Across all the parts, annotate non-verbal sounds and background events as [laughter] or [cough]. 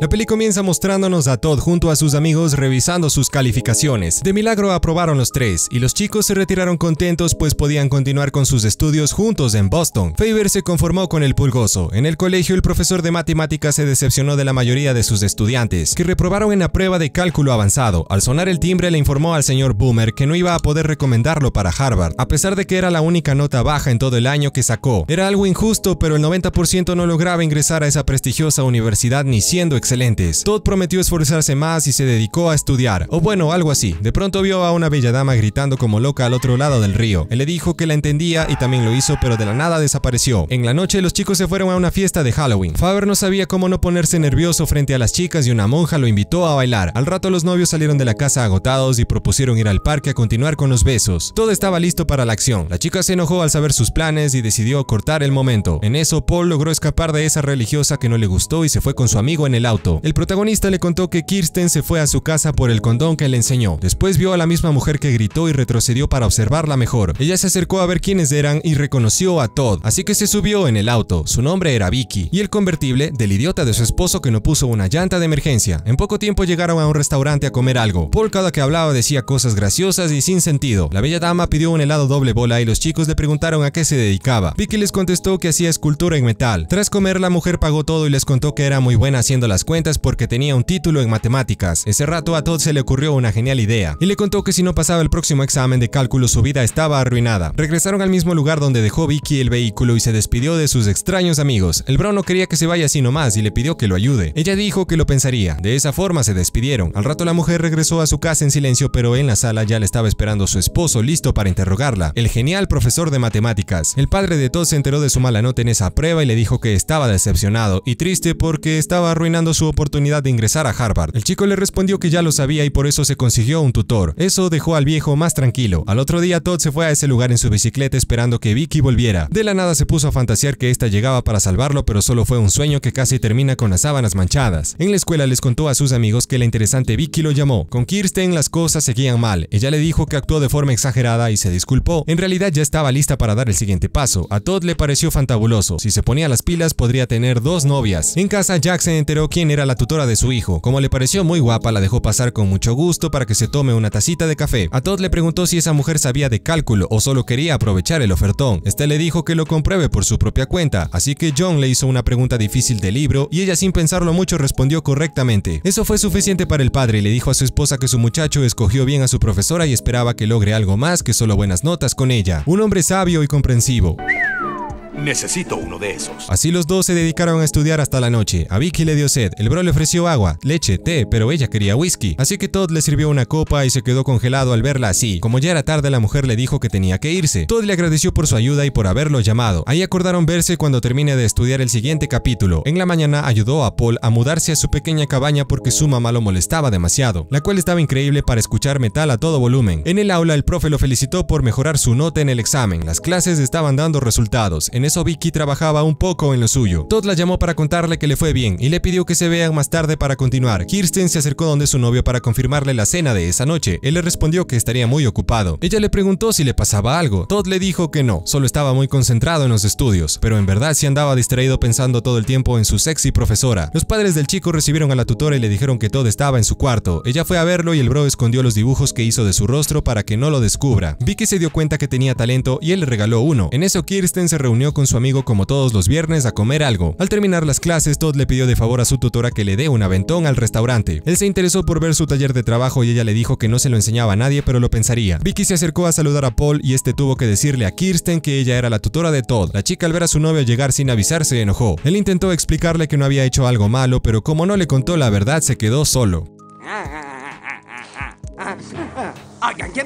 La peli comienza mostrándonos a Todd junto a sus amigos revisando sus calificaciones. De milagro aprobaron los tres, y los chicos se retiraron contentos pues podían continuar con sus estudios juntos en Boston. Faber se conformó con el pulgoso. En el colegio el profesor de matemáticas se decepcionó de la mayoría de sus estudiantes, que reprobaron en la prueba de cálculo avanzado. Al sonar el timbre le informó al señor Boomer que no iba a poder recomendarlo para Harvard, a pesar de que era la única nota baja en todo el año que sacó. Era algo injusto, pero el 90% no lograba ingresar a esa prestigiosa universidad ni siendo excelentes. Todd prometió esforzarse más y se dedicó a estudiar, o bueno, algo así. De pronto vio a una bella dama gritando como loca al otro lado del río. Él le dijo que la entendía y también lo hizo, pero de la nada desapareció. En la noche los chicos se fueron a una fiesta de Halloween. Faber no sabía cómo no ponerse nervioso frente a las chicas y una monja lo invitó a bailar. Al rato los novios salieron de la casa agotados y propusieron ir al parque a continuar con los besos. Todo estaba listo para la acción. La chica se enojó al saber sus planes y decidió cortar el momento. En eso Paul logró escapar de esa religiosa que no le gustó y se fue con su amigo en el auto. El protagonista le contó que Kirsten se fue a su casa por el condón que le enseñó. Después vio a la misma mujer que gritó y retrocedió para observarla mejor. Ella se acercó a ver quiénes eran y reconoció a Todd, así que se subió en el auto. Su nombre era Vicky y el convertible del idiota de su esposo que no puso una llanta de emergencia. En poco tiempo llegaron a un restaurante a comer algo. Paul cada que hablaba decía cosas graciosas y sin sentido. La bella dama pidió un helado doble bola y los chicos le preguntaron a qué se dedicaba. Vicky les contestó que hacía escultura en metal. Tras comer la mujer pagó todo y les contó que era muy buena haciendo las cuentas porque tenía un título en matemáticas. Ese rato a Todd se le ocurrió una genial idea y le contó que si no pasaba el próximo examen de cálculo su vida estaba arruinada. Regresaron al mismo lugar donde dejó Vicky el vehículo y se despidió de sus extraños amigos. El bro no quería que se vaya así nomás y le pidió que lo ayude. Ella dijo que lo pensaría. De esa forma se despidieron. Al rato la mujer regresó a su casa en silencio pero en la sala ya le estaba esperando su esposo listo para interrogarla, el genial profesor de matemáticas. El padre de Todd se enteró de su mala nota en esa prueba y le dijo que estaba decepcionado y triste porque estaba arruinado su oportunidad de ingresar a Harvard. El chico le respondió que ya lo sabía y por eso se consiguió un tutor. Eso dejó al viejo más tranquilo. Al otro día Todd se fue a ese lugar en su bicicleta esperando que Vicky volviera. De la nada se puso a fantasear que esta llegaba para salvarlo, pero solo fue un sueño que casi termina con las sábanas manchadas. En la escuela les contó a sus amigos que la interesante Vicky lo llamó. Con Kirsten las cosas seguían mal. Ella le dijo que actuó de forma exagerada y se disculpó. En realidad ya estaba lista para dar el siguiente paso. A Todd le pareció fantabuloso. Si se ponía las pilas podría tener dos novias. En casa Jack se enteró quién era la tutora de su hijo. Como le pareció muy guapa, la dejó pasar con mucho gusto para que se tome una tacita de café. A Todd le preguntó si esa mujer sabía de cálculo o solo quería aprovechar el ofertón. Este le dijo que lo compruebe por su propia cuenta, así que John le hizo una pregunta difícil del libro y ella sin pensarlo mucho respondió correctamente. Eso fue suficiente para el padre y le dijo a su esposa que su muchacho escogió bien a su profesora y esperaba que logre algo más que solo buenas notas con ella. Un hombre sabio y comprensivo. Necesito uno de esos. Así los dos se dedicaron a estudiar hasta la noche. A Vicky le dio sed, el bro le ofreció agua, leche, té, pero ella quería whisky. Así que Todd le sirvió una copa y se quedó congelado al verla así. Como ya era tarde, la mujer le dijo que tenía que irse. Todd le agradeció por su ayuda y por haberlo llamado. Ahí acordaron verse cuando termine de estudiar el siguiente capítulo. En la mañana ayudó a Paul a mudarse a su pequeña cabaña porque su mamá lo molestaba demasiado, la cual estaba increíble para escuchar metal a todo volumen. En el aula el profe lo felicitó por mejorar su nota en el examen. Las clases estaban dando resultados. En eso Vicky trabajaba un poco en lo suyo. Todd la llamó para contarle que le fue bien y le pidió que se vean más tarde para continuar. Kirsten se acercó donde su novio para confirmarle la cena de esa noche. Él le respondió que estaría muy ocupado. Ella le preguntó si le pasaba algo. Todd le dijo que no, solo estaba muy concentrado en los estudios, pero en verdad sí andaba distraído pensando todo el tiempo en su sexy profesora. Los padres del chico recibieron a la tutora y le dijeron que Todd estaba en su cuarto. Ella fue a verlo y el bro escondió los dibujos que hizo de su rostro para que no lo descubra. Vicky se dio cuenta que tenía talento y él le regaló uno. En eso Kirsten se reunió con su amigo como todos los viernes a comer algo. Al terminar las clases, Todd le pidió de favor a su tutora que le dé un aventón al restaurante. Él se interesó por ver su taller de trabajo y ella le dijo que no se lo enseñaba a nadie, pero lo pensaría. Vicky se acercó a saludar a Paul y este tuvo que decirle a Kirsten que ella era la tutora de Todd. La chica al ver a su novio llegar sin avisar se enojó. Él intentó explicarle que no había hecho algo malo, pero como no le contó la verdad se quedó solo. [laughs]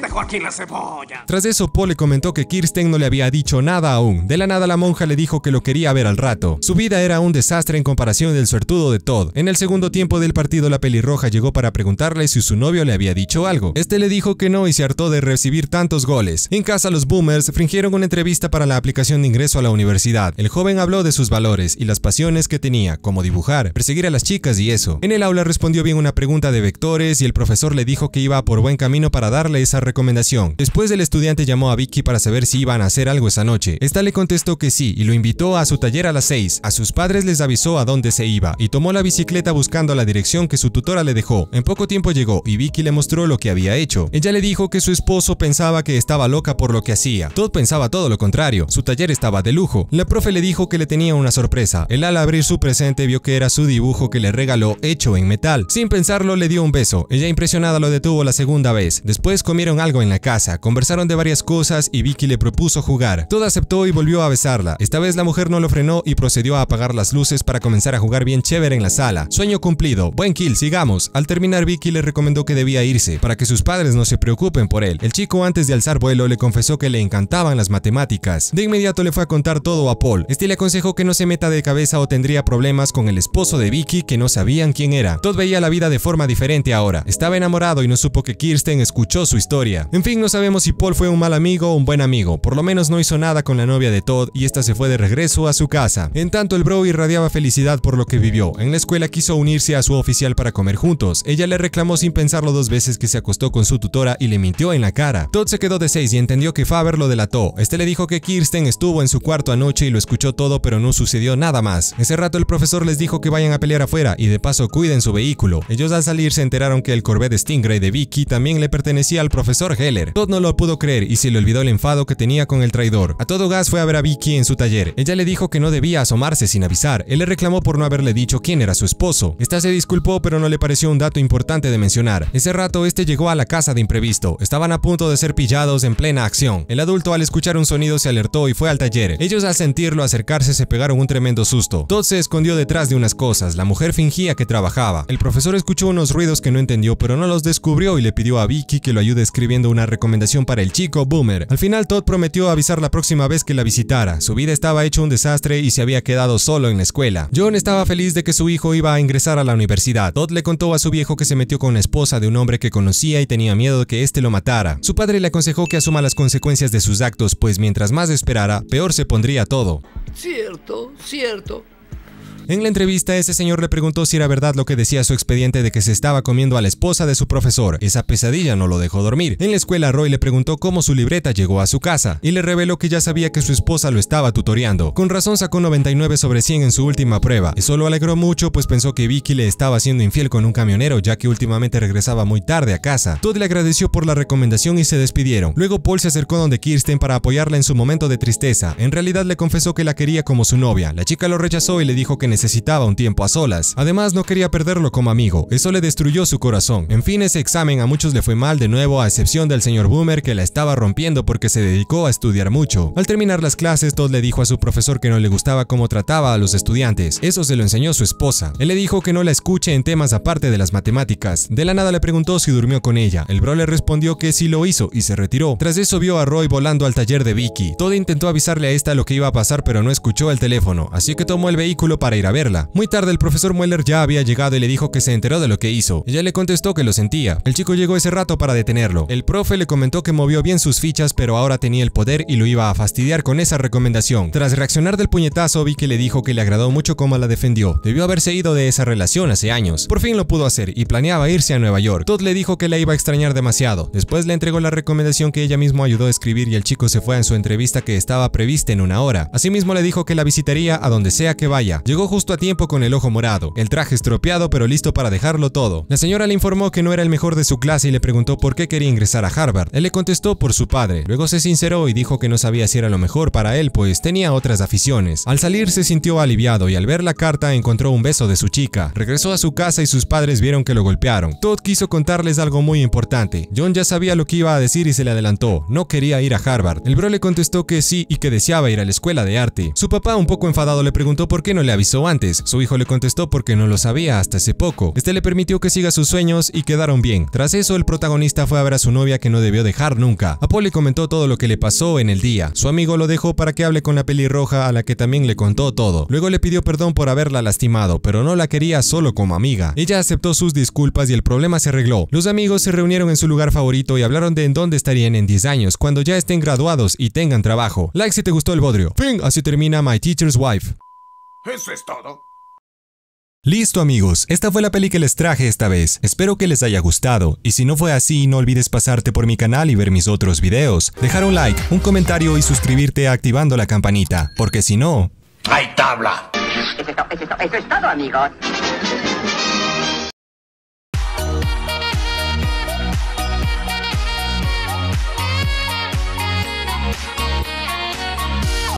dejó aquí la cebolla? Tras eso, Paul le comentó que Kirsten no le había dicho nada aún. De la nada, la monja le dijo que lo quería ver al rato. Su vida era un desastre en comparación del suertudo de Todd. En el segundo tiempo del partido, la pelirroja llegó para preguntarle si su novio le había dicho algo. Este le dijo que no y se hartó de recibir tantos goles. En casa, los boomers fingieron una entrevista para la aplicación de ingreso a la universidad. El joven habló de sus valores y las pasiones que tenía, como dibujar, perseguir a las chicas y eso. En el aula respondió bien una pregunta de vectores y el profesor le dijo que iba por buen camino para dar darle esa recomendación. Después el estudiante llamó a Vicky para saber si iban a hacer algo esa noche. Esta le contestó que sí y lo invitó a su taller a las 6. A sus padres les avisó a dónde se iba y tomó la bicicleta buscando la dirección que su tutora le dejó. En poco tiempo llegó y Vicky le mostró lo que había hecho. Ella le dijo que su esposo pensaba que estaba loca por lo que hacía. Todd pensaba todo lo contrario. Su taller estaba de lujo. La profe le dijo que le tenía una sorpresa. Él al abrir su presente vio que era su dibujo que le regaló hecho en metal. Sin pensarlo le dio un beso. Ella impresionada lo detuvo la segunda vez. Después comieron algo en la casa, conversaron de varias cosas y Vicky le propuso jugar. todo aceptó y volvió a besarla. Esta vez la mujer no lo frenó y procedió a apagar las luces para comenzar a jugar bien chévere en la sala. Sueño cumplido. Buen kill, sigamos. Al terminar Vicky le recomendó que debía irse, para que sus padres no se preocupen por él. El chico antes de alzar vuelo le confesó que le encantaban las matemáticas. De inmediato le fue a contar todo a Paul. Este le aconsejó que no se meta de cabeza o tendría problemas con el esposo de Vicky que no sabían quién era. Todd veía la vida de forma diferente ahora. Estaba enamorado y no supo que Kirsten escuchó su historia. En fin, no sabemos si Paul fue un mal amigo o un buen amigo, por lo menos no hizo nada con la novia de Todd y esta se fue de regreso a su casa. En tanto, el bro irradiaba felicidad por lo que vivió. En la escuela quiso unirse a su oficial para comer juntos. Ella le reclamó sin pensarlo dos veces que se acostó con su tutora y le mintió en la cara. Todd se quedó de seis y entendió que Faber lo delató. Este le dijo que Kirsten estuvo en su cuarto anoche y lo escuchó todo pero no sucedió nada más. Ese rato el profesor les dijo que vayan a pelear afuera y de paso cuiden su vehículo. Ellos al salir se enteraron que el Corvette Stingray de Vicky también le pertenecía al profesor Heller. Todd no lo pudo creer y se le olvidó el enfado que tenía con el traidor. A todo gas fue a ver a Vicky en su taller. Ella le dijo que no debía asomarse sin avisar. Él le reclamó por no haberle dicho quién era su esposo. Esta se disculpó pero no le pareció un dato importante de mencionar. Ese rato este llegó a la casa de imprevisto. Estaban a punto de ser pillados en plena acción. El adulto al escuchar un sonido se alertó y fue al taller. Ellos al sentirlo acercarse se pegaron un tremendo susto. Todd se escondió detrás de unas cosas. La mujer fingía que trabajaba. El profesor escuchó unos ruidos que no entendió pero no los descubrió y le pidió a Vicky que lo ayuda escribiendo una recomendación para el chico boomer. Al final Todd prometió avisar la próxima vez que la visitara. Su vida estaba hecho un desastre y se había quedado solo en la escuela. John estaba feliz de que su hijo iba a ingresar a la universidad. Todd le contó a su viejo que se metió con la esposa de un hombre que conocía y tenía miedo de que éste lo matara. Su padre le aconsejó que asuma las consecuencias de sus actos, pues mientras más esperara, peor se pondría todo. Cierto, cierto. En la entrevista, ese señor le preguntó si era verdad lo que decía su expediente de que se estaba comiendo a la esposa de su profesor. Esa pesadilla no lo dejó dormir. En la escuela, Roy le preguntó cómo su libreta llegó a su casa y le reveló que ya sabía que su esposa lo estaba tutoreando. Con razón sacó 99 sobre 100 en su última prueba. Eso lo alegró mucho, pues pensó que Vicky le estaba siendo infiel con un camionero, ya que últimamente regresaba muy tarde a casa. Todd le agradeció por la recomendación y se despidieron. Luego Paul se acercó donde Kirsten para apoyarla en su momento de tristeza. En realidad le confesó que la quería como su novia. La chica lo rechazó y le dijo que necesitaba necesitaba un tiempo a solas. Además, no quería perderlo como amigo, eso le destruyó su corazón. En fin, ese examen a muchos le fue mal de nuevo, a excepción del señor Boomer que la estaba rompiendo porque se dedicó a estudiar mucho. Al terminar las clases, Todd le dijo a su profesor que no le gustaba cómo trataba a los estudiantes. Eso se lo enseñó su esposa. Él le dijo que no la escuche en temas aparte de las matemáticas. De la nada le preguntó si durmió con ella. El bro le respondió que sí lo hizo y se retiró. Tras eso vio a Roy volando al taller de Vicky. Todd intentó avisarle a esta lo que iba a pasar pero no escuchó el teléfono, así que tomó el vehículo para ir a verla. Muy tarde el profesor Mueller ya había llegado y le dijo que se enteró de lo que hizo. Ella le contestó que lo sentía. El chico llegó ese rato para detenerlo. El profe le comentó que movió bien sus fichas pero ahora tenía el poder y lo iba a fastidiar con esa recomendación. Tras reaccionar del puñetazo vi que le dijo que le agradó mucho cómo la defendió. Debió haberse ido de esa relación hace años. Por fin lo pudo hacer y planeaba irse a Nueva York. Todd le dijo que la iba a extrañar demasiado. Después le entregó la recomendación que ella mismo ayudó a escribir y el chico se fue en su entrevista que estaba prevista en una hora. Asimismo le dijo que la visitaría a donde sea que vaya. Llegó a tiempo con el ojo morado, el traje estropeado pero listo para dejarlo todo. La señora le informó que no era el mejor de su clase y le preguntó por qué quería ingresar a Harvard. Él le contestó por su padre, luego se sinceró y dijo que no sabía si era lo mejor para él pues tenía otras aficiones. Al salir se sintió aliviado y al ver la carta encontró un beso de su chica. Regresó a su casa y sus padres vieron que lo golpearon. Todd quiso contarles algo muy importante. John ya sabía lo que iba a decir y se le adelantó. No quería ir a Harvard. El bro le contestó que sí y que deseaba ir a la escuela de arte. Su papá un poco enfadado le preguntó por qué no le avisó antes. Su hijo le contestó porque no lo sabía hasta hace poco. Este le permitió que siga sus sueños y quedaron bien. Tras eso, el protagonista fue a ver a su novia que no debió dejar nunca. Paul le comentó todo lo que le pasó en el día. Su amigo lo dejó para que hable con la pelirroja a la que también le contó todo. Luego le pidió perdón por haberla lastimado, pero no la quería solo como amiga. Ella aceptó sus disculpas y el problema se arregló. Los amigos se reunieron en su lugar favorito y hablaron de en dónde estarían en 10 años, cuando ya estén graduados y tengan trabajo. Like si te gustó el bodrio. Fin, así termina My Teacher's Wife. Eso es todo. Listo amigos, esta fue la peli que les traje esta vez, espero que les haya gustado, y si no fue así no olvides pasarte por mi canal y ver mis otros videos, dejar un like, un comentario y suscribirte activando la campanita, porque si no... ¡Hay tabla! Eso es, eso es todo amigos.